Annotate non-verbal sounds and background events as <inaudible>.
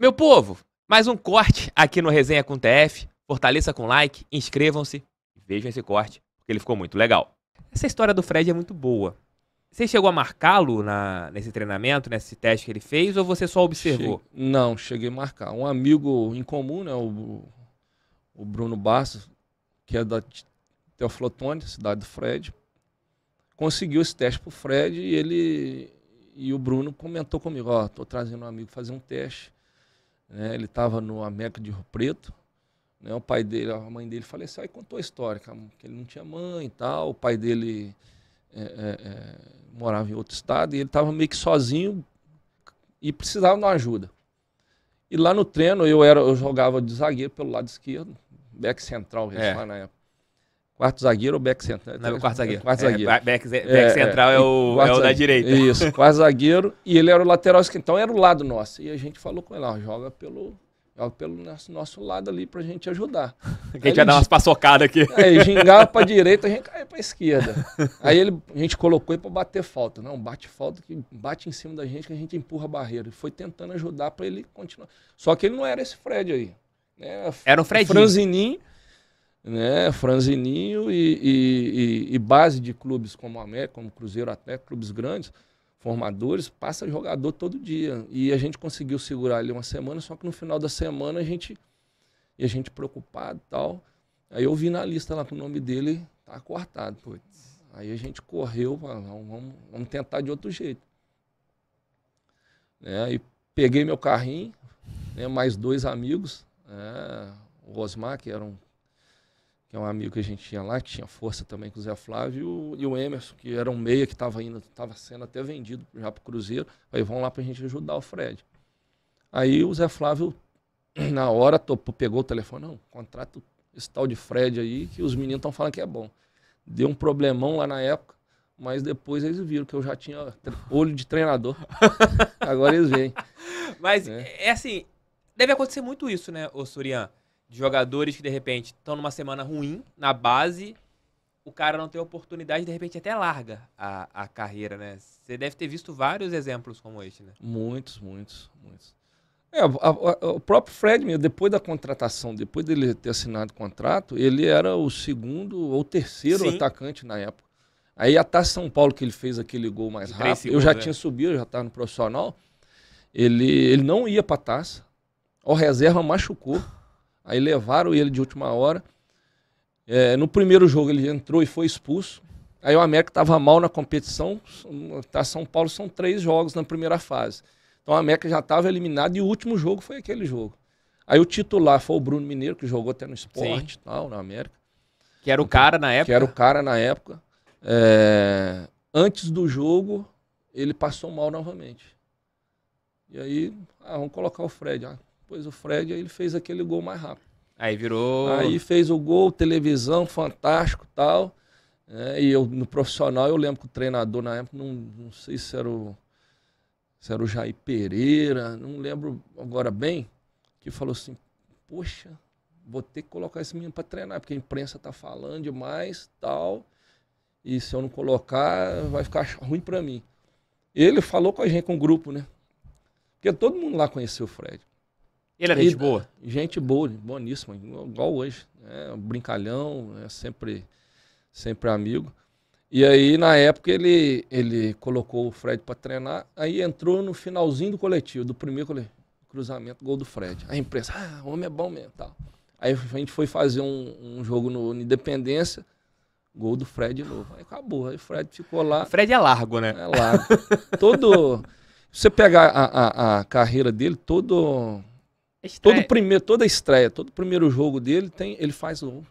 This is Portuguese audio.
Meu povo, mais um corte aqui no Resenha com TF. Fortaleça com like, inscrevam-se e vejam esse corte, porque ele ficou muito legal. Essa história do Fred é muito boa. Você chegou a marcá-lo nesse treinamento, nesse teste que ele fez, ou você só observou? Não, cheguei a marcar. Um amigo em comum, né, o, o Bruno Barça que é da Teoflotone, cidade do Fred, conseguiu esse teste pro Fred e ele e o Bruno comentou comigo, ó, oh, tô trazendo um amigo fazer um teste. Né? Ele estava no América de Rio Preto. Né? O pai dele, a mãe dele faleceu e contou a história, que ele não tinha mãe e tal. O pai dele é, é, é morava em outro estado e ele estava meio que sozinho e precisava de uma ajuda. E lá no treino eu era eu jogava de zagueiro pelo lado esquerdo, back central é. na época quarto zagueiro ou back central? Não, quarto zagueiro. Quarto é, zagueiro. É, back, back é, central é, o, é o zagueiro. da direita. Isso, quarto zagueiro. E ele era o lateral esquerdo. Então era o lado nosso. E a gente falou com ele, ó, joga pelo, joga pelo nosso, nosso lado ali pra gente ajudar. <laughs> a gente ia dar umas paçocadas aqui. <laughs> Aí gingava pra <laughs> direita, a gente caía pra esquerda. Aí ele, a gente colocou ele pra bater falta. Não, bate falta, que bate em cima da gente, que a gente empurra a barreira. E foi tentando ajudar pra ele continuar. Só que ele não era esse Fred aí. Né? Era o Fredinho. Franzininho né, franzininho e, e, e, base de clubes como América, como Cruzeiro até, clubes grandes, formadores, passa jogador todo dia. E a gente conseguiu segurar ele uma semana, só que no final da semana a gente, e a gente preocupado e tal. Aí eu vi na lista lá que o nome dele tá cortado. Putz. Aí a gente correu, vamos, vamos tentar de outro jeito. Né, aí peguei meu carrinho, né, mais dois amigos, né, o Osmar, que era um que é um amigo que a gente tinha lá, que tinha força também com o Zé Flávio, e o Emerson, que era um meia que estava ainda, estava sendo até vendido já para o Cruzeiro. Aí vão lá para a gente ajudar o Fred. Aí o Zé Flávio, <clears throat> na hora, topou, pegou o telefone, não, contrata esse tal de Fred aí, que os meninos estão falando que é bom. Deu um problemão lá na época, mas depois eles viram que eu já tinha olho de treinador. <laughs> Agora eles vêm. Mas é. é assim, deve acontecer muito isso, né, ô Surian? de jogadores que de repente estão numa semana ruim na base, o cara não tem oportunidade, de repente até larga a, a carreira, né? Você deve ter visto vários exemplos como este, né? Muitos, muitos, muitos. É, a, a, o próprio Fred, depois da contratação, depois dele ter assinado o contrato, ele era o segundo ou terceiro Sim. atacante na época. Aí até São Paulo, que ele fez aquele gol mais rápido, segundos, eu já né? tinha subido, eu já estava no profissional, ele, ele não ia para taça, o reserva machucou. Aí levaram ele de última hora. É, no primeiro jogo ele entrou e foi expulso. Aí o América estava mal na competição. Tá São Paulo são três jogos na primeira fase. Então o América já estava eliminado e o último jogo foi aquele jogo. Aí o titular foi o Bruno Mineiro, que jogou até no esporte e tal, na América. Que era o cara na época. Que era o cara na época. É... Antes do jogo, ele passou mal novamente. E aí, ah, vamos colocar o Fred. Ah, Pois o Fred ele fez aquele gol mais rápido. Aí virou. Aí fez o gol, televisão, fantástico tal. Né? E eu, no profissional, eu lembro que o treinador na época, não, não sei se era, o, se era o Jair Pereira, não lembro agora bem, que falou assim: Poxa, vou ter que colocar esse menino para treinar, porque a imprensa tá falando demais tal. E se eu não colocar, vai ficar ruim para mim. Ele falou com a gente, com o grupo, né? Porque todo mundo lá conheceu o Fred. Ele era é gente boa? Gente boa, boníssima, igual hoje. É brincalhão, é sempre, sempre amigo. E aí, na época, ele, ele colocou o Fred para treinar, aí entrou no finalzinho do coletivo, do primeiro coletivo, cruzamento, gol do Fred. A imprensa, ah, o homem é bom mesmo, tal. Aí a gente foi fazer um, um jogo no, no Independência, gol do Fred de novo. Aí acabou, aí o Fred ficou lá. O Fred é largo, né? É largo. Todo... Se você pegar a, a, a carreira dele, todo Estreia. Todo primeiro, toda estreia, todo primeiro jogo dele tem, ele faz um